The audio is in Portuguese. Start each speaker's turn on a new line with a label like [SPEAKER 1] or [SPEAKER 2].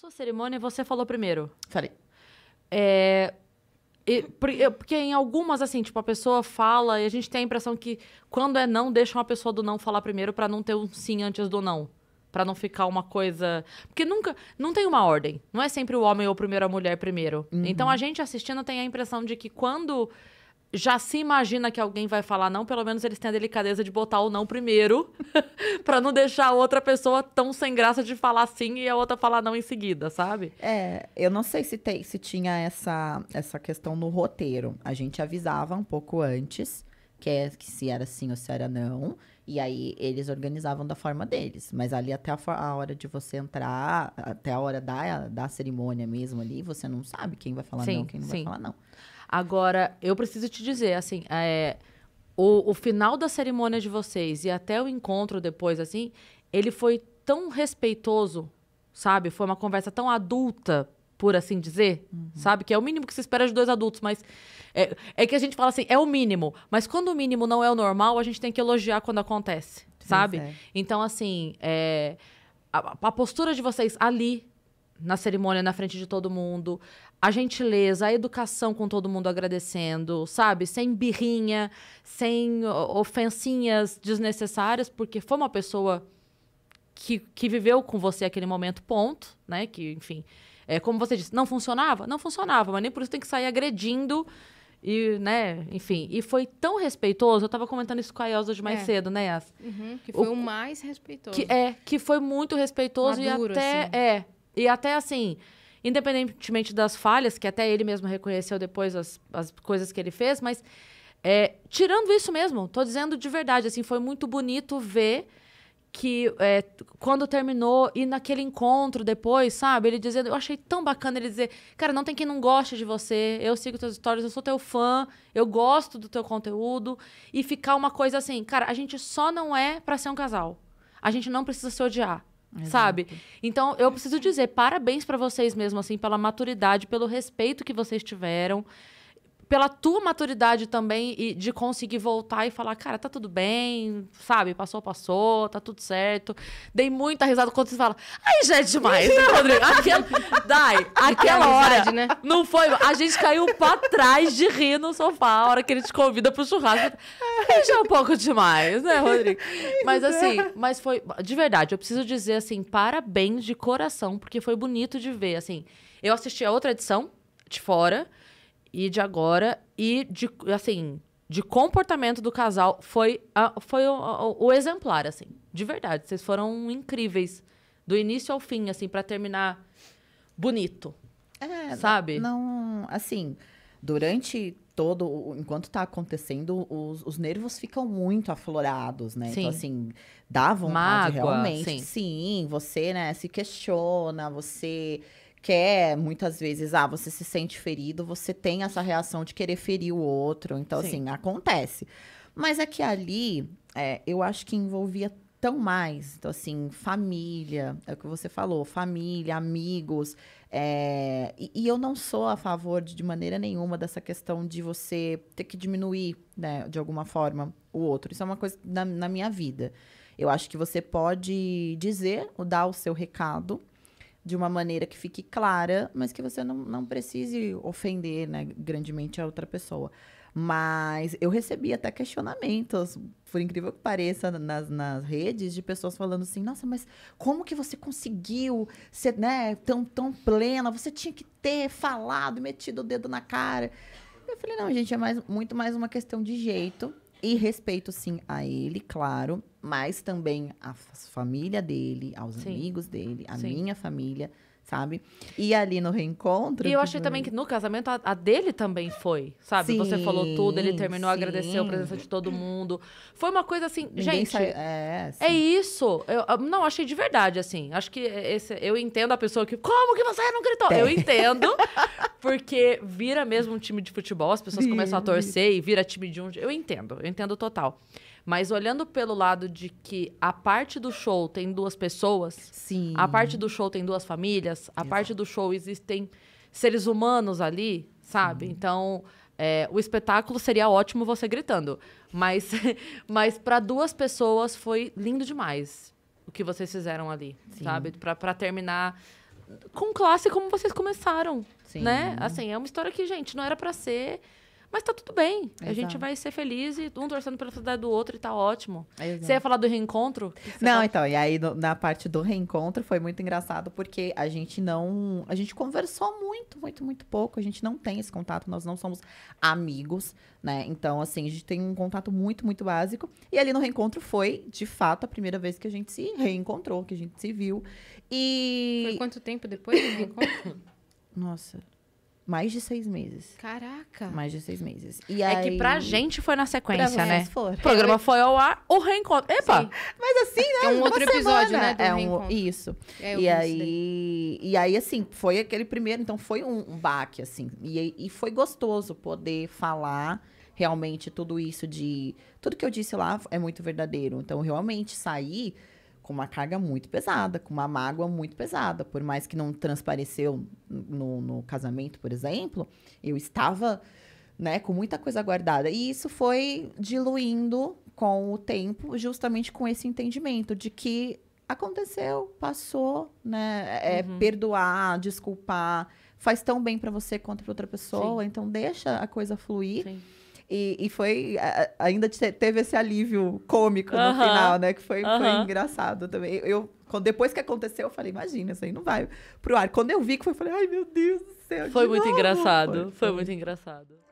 [SPEAKER 1] sua cerimônia, você falou primeiro. Falei. É, e, porque em algumas, assim, tipo, a pessoa fala e a gente tem a impressão que quando é não, deixa uma pessoa do não falar primeiro para não ter um sim antes do não. para não ficar uma coisa. Porque nunca. Não tem uma ordem. Não é sempre o homem ou primeiro a mulher primeiro. Uhum. Então a gente assistindo tem a impressão de que quando já se imagina que alguém vai falar não, pelo menos eles têm a delicadeza de botar o não primeiro, para não deixar a outra pessoa tão sem graça de falar sim e a outra falar não em seguida, sabe?
[SPEAKER 2] É, eu não sei se, te, se tinha essa, essa questão no roteiro. A gente avisava um pouco antes que, é, que se era sim ou se era não. E aí eles organizavam da forma deles. Mas ali até a, a, hora de você entrar, até a hora da, da cerimônia mesmo ali, você não sabe quem vai falar sim, não, quem não sim. vai falar não. Agora,
[SPEAKER 1] eu preciso te dizer, assim, é, o, o final da cerimônia de vocês e até o encontro depois, assim, ele foi tão respeitoso, sabe? Foi uma conversa tão adulta, por assim dizer, uhum. sabe? Que é o mínimo que se espera de dois adultos, mas é, é, que a gente fala assim, é o mínimo. Mas quando o mínimo não é o normal, a gente tem que elogiar quando acontece, sabe? É. Então, assim, é, a, a, postura de vocês ali, na cerimônia, na frente de todo mundo, a gentileza, a educação com todo mundo agradecendo, sabe? Sem birrinha, sem ofensinhas desnecessárias, porque foi uma pessoa que, que viveu com você aquele momento, ponto, né? Que, enfim, é, como você disse, não funcionava? Não funcionava, mas nem por isso tem que sair agredindo. E, né, enfim, e foi tão respeitoso. Eu estava comentando isso com a Elza de mais é. cedo, né, Yas? Uhum, que foi o, o, mais respeitoso. Que, é, que foi muito respeitoso Maduro, e até. Assim. É, e até assim, independentemente das falhas, que até ele mesmo reconheceu depois as, as coisas que ele fez, mas é, tirando isso mesmo, tô dizendo de verdade, assim, foi muito bonito ver que é, quando terminou e naquele encontro depois, sabe? Ele dizendo, eu achei tão bacana ele dizer, cara, não tem quem não goste de você, eu sigo suas histórias, eu sou teu fã, eu gosto do teu conteúdo e ficar uma coisa assim, cara, a gente só não é para ser um casal. A gente não precisa se odiar. Exato. sabe? Então, eu preciso dizer parabéns para vocês mesmo, assim, pela maturidade, pelo respeito que vocês tiveram pela tua maturidade também e de conseguir voltar e falar, cara, tá tudo bem, sabe? Passou, passou, tá tudo certo. Dei muita risada quando você fala, ai, já é demais, né, Rodrigo? Aquela, dai, aquela hora, né? não foi... A gente caiu pra trás de rir no sofá a hora que ele te convida pro churrasco. Ai, já é um pouco demais, né, Rodrigo? Mas assim, mas foi... De verdade, eu preciso dizer, assim, parabéns de coração, porque foi bonito de ver, assim... Eu assisti a outra edição, de fora e de agora e de assim de comportamento do casal foi a, foi o, o, o, exemplar assim de verdade vocês foram incríveis do início ao fim assim para terminar
[SPEAKER 2] bonito é, sabe não assim durante todo enquanto tá acontecendo os, os nervos ficam muito aflorados né então, sim. então assim dá vontade Mágoa, realmente sim. sim você né se questiona você quer, muitas vezes, ah, você se sente ferido, você tem essa reação de querer ferir o outro. Então, Sim. assim, acontece. Mas é que ali, é, eu acho que envolvia tão mais. Então, assim, família, é o que você falou, família, amigos. É, e, e, eu não sou a favor de, de maneira nenhuma dessa questão de você ter que diminuir, né, de alguma forma, o outro. Isso é uma coisa na, na minha vida. Eu acho que você pode dizer, dar o seu recado, de uma maneira que fique clara, mas que você não, não precise ofender né, grandemente a outra pessoa. Mas eu recebi até questionamentos, por incrível que pareça, nas, nas redes, de pessoas falando assim: nossa, mas como que você conseguiu ser né, tão, tão plena? Você tinha que ter falado, metido o dedo na cara. Eu falei: não, gente, é mais, muito mais uma questão de jeito e respeito, sim, a ele, claro, mas também à família dele, aos sim. amigos dele, à minha família sabe? E ali no reencontro. E eu tipo, achei também que
[SPEAKER 1] no casamento a, a dele também foi, sabe? Sim, Você falou tudo, ele terminou, sim. agradeceu a presença de todo mundo. Foi uma coisa assim, Ninguém gente. Sai...
[SPEAKER 2] É,
[SPEAKER 1] é, isso. Eu, não, achei de verdade, assim. Acho que esse, eu entendo a pessoa que. Como que você não gritou? Tem. Eu entendo. porque vira mesmo um time de futebol, as pessoas começam a torcer e vira time de um. Eu entendo, eu entendo total. Mas olhando pelo lado de que a parte do show tem duas pessoas, Sim. a parte do show tem duas famílias, a Exato. parte do show existem seres humanos ali, sabe? Sim. Então, é, o espetáculo seria ótimo você gritando, mas, mas para duas pessoas foi lindo demais o que vocês fizeram ali, Sim. sabe? Para terminar com classe como vocês começaram, né? Assim, é uma história que, gente, não era para ser mas tá tudo bem. Exato. A gente vai ser feliz e um torcendo pela felicidade do outro e tá ótimo. Exato. Você ia falar do
[SPEAKER 2] reencontro? Não, então, e aí no, na parte do reencontro foi muito engraçado porque a gente não. A gente conversou muito, muito, muito pouco. A gente não tem esse contato, nós não somos amigos, né? Então, assim, a gente tem um contato muito, muito básico. E ali no reencontro foi, de fato, a primeira vez que a gente se reencontrou, que a gente se viu. E. Foi quanto tempo depois
[SPEAKER 1] do reencontro?
[SPEAKER 2] Nossa, mais de seis meses. Caraca. Mais de seis meses. E é aí... que pra gente foi na sequência, pra né? Foram. O programa é.
[SPEAKER 1] foi ao ar, o reencontro. Epa! Sim.
[SPEAKER 2] Mas assim, é né? É um outro episódio, né? Do é um... Isso. É, e aí... e aí, assim, foi aquele primeiro. Então, foi um, baque, assim. E, e foi gostoso poder falar realmente tudo isso de... Tudo que eu disse lá é muito verdadeiro. Então, realmente, sair com uma carga muito pesada, com uma mágoa muito pesada. Por mais que não transpareceu no, no casamento, por exemplo, eu estava né, com muita coisa guardada. E isso foi diluindo com o tempo, justamente com esse entendimento de que aconteceu, passou, né? É, uhum. Perdoar, desculpar, faz tão bem para você quanto para outra pessoa, Sim. então deixa a coisa fluir. Sim. E, e foi. Ainda teve esse alívio cômico no uh -huh. final, né? Que foi, uh -huh. foi engraçado também. Eu, depois que aconteceu, eu falei, imagina, isso aí não vai pro ar. Quando eu vi que foi, eu falei, ai meu Deus do céu. Foi muito novo. engraçado. Foi, foi, foi muito
[SPEAKER 1] engraçado.